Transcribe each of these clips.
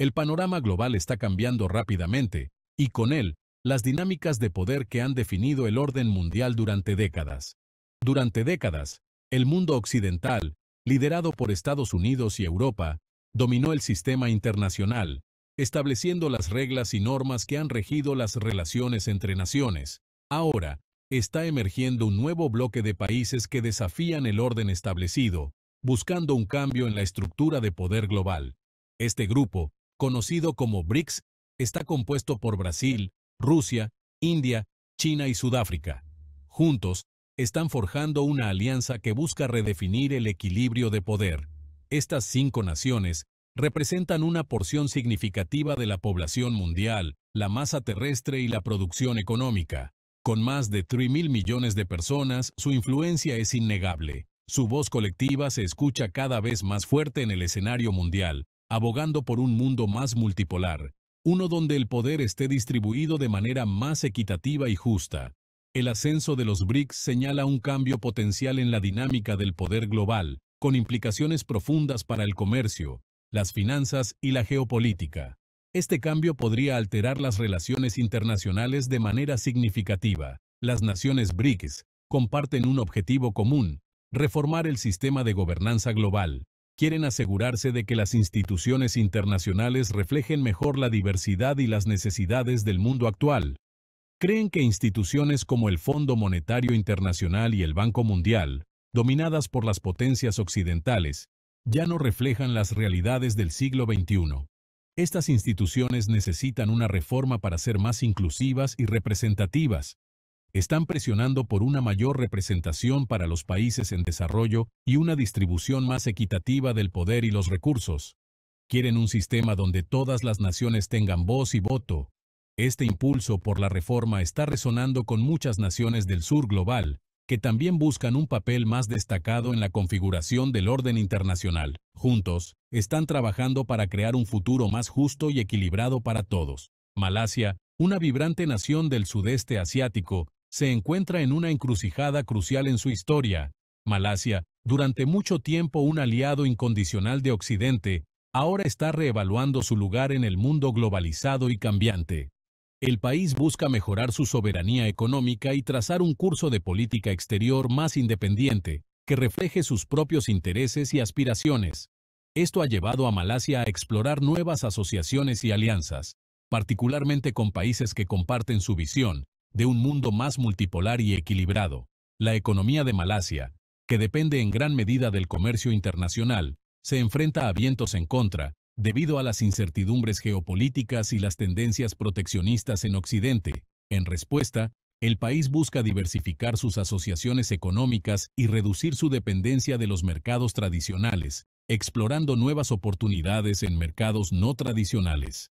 El panorama global está cambiando rápidamente, y con él, las dinámicas de poder que han definido el orden mundial durante décadas. Durante décadas, el mundo occidental, liderado por Estados Unidos y Europa, dominó el sistema internacional, estableciendo las reglas y normas que han regido las relaciones entre naciones. Ahora, está emergiendo un nuevo bloque de países que desafían el orden establecido, buscando un cambio en la estructura de poder global. Este grupo, conocido como BRICS, está compuesto por Brasil, Rusia, India, China y Sudáfrica. Juntos, están forjando una alianza que busca redefinir el equilibrio de poder. Estas cinco naciones representan una porción significativa de la población mundial, la masa terrestre y la producción económica. Con más de 3.000 millones de personas, su influencia es innegable. Su voz colectiva se escucha cada vez más fuerte en el escenario mundial, abogando por un mundo más multipolar, uno donde el poder esté distribuido de manera más equitativa y justa. El ascenso de los BRICS señala un cambio potencial en la dinámica del poder global, con implicaciones profundas para el comercio, las finanzas y la geopolítica. Este cambio podría alterar las relaciones internacionales de manera significativa. Las naciones BRICS comparten un objetivo común, reformar el sistema de gobernanza global, quieren asegurarse de que las instituciones internacionales reflejen mejor la diversidad y las necesidades del mundo actual. Creen que instituciones como el Fondo Monetario Internacional y el Banco Mundial, dominadas por las potencias occidentales, ya no reflejan las realidades del siglo XXI. Estas instituciones necesitan una reforma para ser más inclusivas y representativas, están presionando por una mayor representación para los países en desarrollo y una distribución más equitativa del poder y los recursos. Quieren un sistema donde todas las naciones tengan voz y voto. Este impulso por la reforma está resonando con muchas naciones del sur global, que también buscan un papel más destacado en la configuración del orden internacional. Juntos, están trabajando para crear un futuro más justo y equilibrado para todos. Malasia, una vibrante nación del sudeste asiático, se encuentra en una encrucijada crucial en su historia. Malasia, durante mucho tiempo un aliado incondicional de Occidente, ahora está reevaluando su lugar en el mundo globalizado y cambiante. El país busca mejorar su soberanía económica y trazar un curso de política exterior más independiente, que refleje sus propios intereses y aspiraciones. Esto ha llevado a Malasia a explorar nuevas asociaciones y alianzas, particularmente con países que comparten su visión, de un mundo más multipolar y equilibrado. La economía de Malasia, que depende en gran medida del comercio internacional, se enfrenta a vientos en contra, debido a las incertidumbres geopolíticas y las tendencias proteccionistas en Occidente. En respuesta, el país busca diversificar sus asociaciones económicas y reducir su dependencia de los mercados tradicionales, explorando nuevas oportunidades en mercados no tradicionales.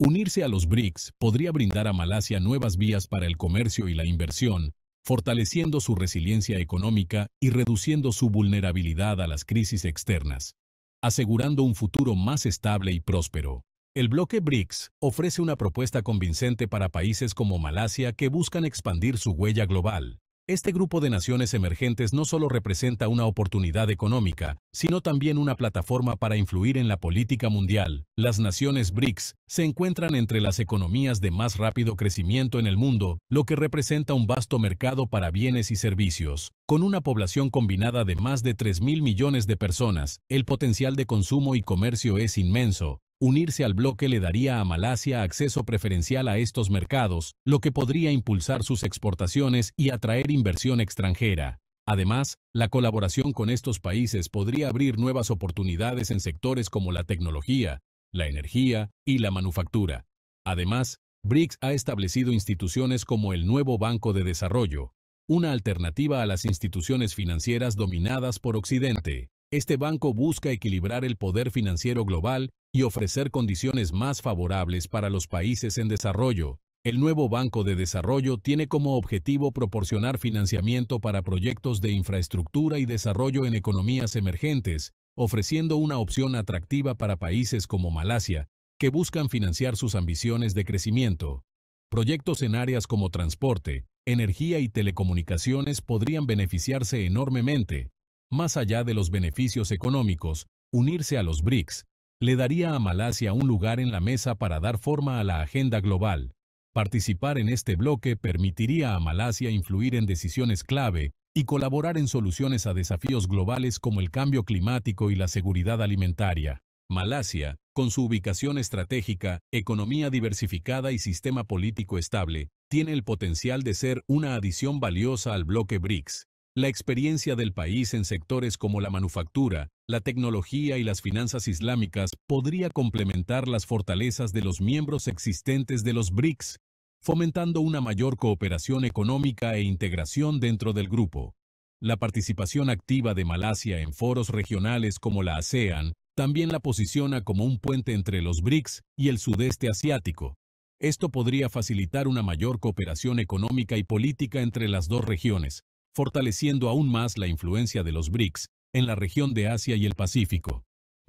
Unirse a los BRICS podría brindar a Malasia nuevas vías para el comercio y la inversión, fortaleciendo su resiliencia económica y reduciendo su vulnerabilidad a las crisis externas, asegurando un futuro más estable y próspero. El bloque BRICS ofrece una propuesta convincente para países como Malasia que buscan expandir su huella global, este grupo de naciones emergentes no solo representa una oportunidad económica, sino también una plataforma para influir en la política mundial. Las naciones BRICS se encuentran entre las economías de más rápido crecimiento en el mundo, lo que representa un vasto mercado para bienes y servicios. Con una población combinada de más de mil millones de personas, el potencial de consumo y comercio es inmenso, Unirse al bloque le daría a Malasia acceso preferencial a estos mercados, lo que podría impulsar sus exportaciones y atraer inversión extranjera. Además, la colaboración con estos países podría abrir nuevas oportunidades en sectores como la tecnología, la energía y la manufactura. Además, BRICS ha establecido instituciones como el nuevo Banco de Desarrollo, una alternativa a las instituciones financieras dominadas por Occidente. Este banco busca equilibrar el poder financiero global y ofrecer condiciones más favorables para los países en desarrollo. El nuevo Banco de Desarrollo tiene como objetivo proporcionar financiamiento para proyectos de infraestructura y desarrollo en economías emergentes, ofreciendo una opción atractiva para países como Malasia, que buscan financiar sus ambiciones de crecimiento. Proyectos en áreas como transporte, energía y telecomunicaciones podrían beneficiarse enormemente, más allá de los beneficios económicos, unirse a los BRICS le daría a Malasia un lugar en la mesa para dar forma a la agenda global. Participar en este bloque permitiría a Malasia influir en decisiones clave y colaborar en soluciones a desafíos globales como el cambio climático y la seguridad alimentaria. Malasia, con su ubicación estratégica, economía diversificada y sistema político estable, tiene el potencial de ser una adición valiosa al bloque BRICS. La experiencia del país en sectores como la manufactura, la tecnología y las finanzas islámicas podría complementar las fortalezas de los miembros existentes de los BRICS, fomentando una mayor cooperación económica e integración dentro del grupo. La participación activa de Malasia en foros regionales como la ASEAN también la posiciona como un puente entre los BRICS y el sudeste asiático. Esto podría facilitar una mayor cooperación económica y política entre las dos regiones, fortaleciendo aún más la influencia de los BRICS en la región de Asia y el Pacífico.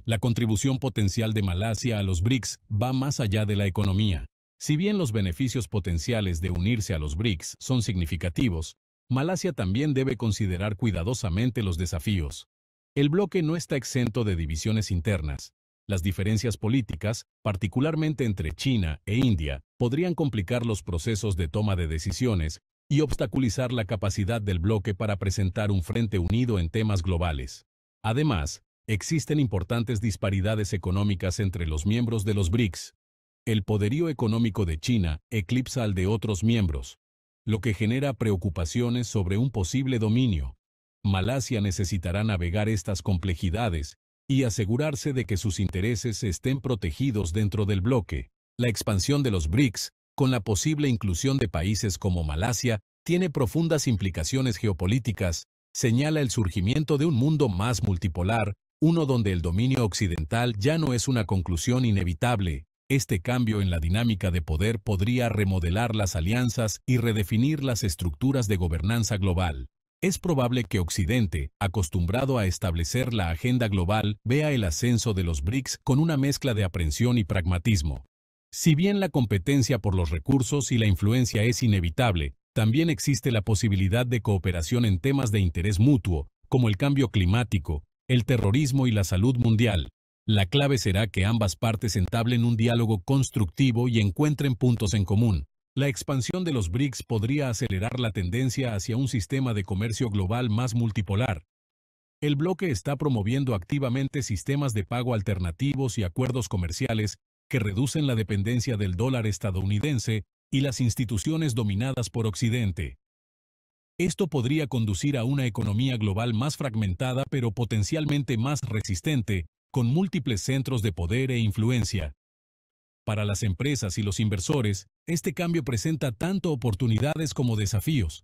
La contribución potencial de Malasia a los BRICS va más allá de la economía. Si bien los beneficios potenciales de unirse a los BRICS son significativos, Malasia también debe considerar cuidadosamente los desafíos. El bloque no está exento de divisiones internas. Las diferencias políticas, particularmente entre China e India, podrían complicar los procesos de toma de decisiones y obstaculizar la capacidad del bloque para presentar un frente unido en temas globales. Además, existen importantes disparidades económicas entre los miembros de los BRICS. El poderío económico de China eclipsa al de otros miembros, lo que genera preocupaciones sobre un posible dominio. Malasia necesitará navegar estas complejidades y asegurarse de que sus intereses estén protegidos dentro del bloque. La expansión de los BRICS con la posible inclusión de países como Malasia, tiene profundas implicaciones geopolíticas, señala el surgimiento de un mundo más multipolar, uno donde el dominio occidental ya no es una conclusión inevitable. Este cambio en la dinámica de poder podría remodelar las alianzas y redefinir las estructuras de gobernanza global. Es probable que Occidente, acostumbrado a establecer la agenda global, vea el ascenso de los BRICS con una mezcla de aprensión y pragmatismo. Si bien la competencia por los recursos y la influencia es inevitable, también existe la posibilidad de cooperación en temas de interés mutuo, como el cambio climático, el terrorismo y la salud mundial. La clave será que ambas partes entablen un diálogo constructivo y encuentren puntos en común. La expansión de los BRICS podría acelerar la tendencia hacia un sistema de comercio global más multipolar. El bloque está promoviendo activamente sistemas de pago alternativos y acuerdos comerciales que reducen la dependencia del dólar estadounidense y las instituciones dominadas por Occidente. Esto podría conducir a una economía global más fragmentada pero potencialmente más resistente, con múltiples centros de poder e influencia. Para las empresas y los inversores, este cambio presenta tanto oportunidades como desafíos.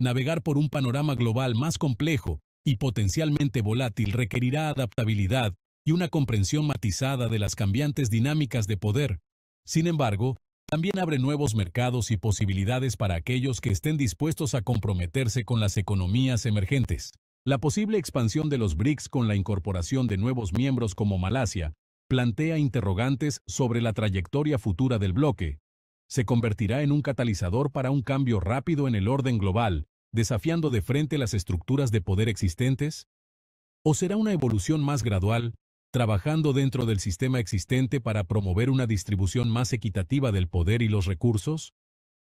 Navegar por un panorama global más complejo y potencialmente volátil requerirá adaptabilidad, y una comprensión matizada de las cambiantes dinámicas de poder. Sin embargo, también abre nuevos mercados y posibilidades para aquellos que estén dispuestos a comprometerse con las economías emergentes. La posible expansión de los BRICS con la incorporación de nuevos miembros como Malasia plantea interrogantes sobre la trayectoria futura del bloque. Se convertirá en un catalizador para un cambio rápido en el orden global, desafiando de frente las estructuras de poder existentes? ¿O será una evolución más gradual, trabajando dentro del sistema existente para promover una distribución más equitativa del poder y los recursos?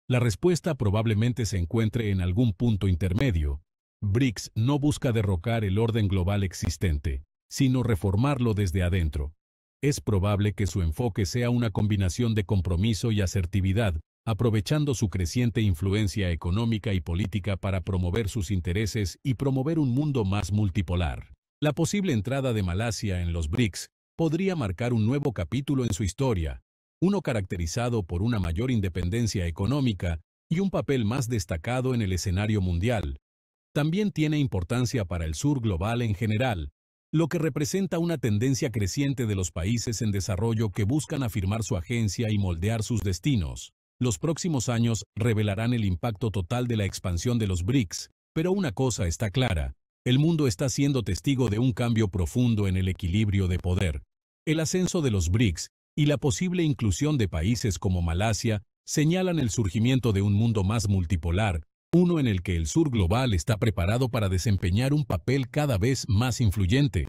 La respuesta probablemente se encuentre en algún punto intermedio. BRICS no busca derrocar el orden global existente, sino reformarlo desde adentro. Es probable que su enfoque sea una combinación de compromiso y asertividad, aprovechando su creciente influencia económica y política para promover sus intereses y promover un mundo más multipolar. La posible entrada de Malasia en los BRICS podría marcar un nuevo capítulo en su historia, uno caracterizado por una mayor independencia económica y un papel más destacado en el escenario mundial. También tiene importancia para el sur global en general, lo que representa una tendencia creciente de los países en desarrollo que buscan afirmar su agencia y moldear sus destinos. Los próximos años revelarán el impacto total de la expansión de los BRICS, pero una cosa está clara, el mundo está siendo testigo de un cambio profundo en el equilibrio de poder. El ascenso de los BRICS y la posible inclusión de países como Malasia señalan el surgimiento de un mundo más multipolar, uno en el que el sur global está preparado para desempeñar un papel cada vez más influyente.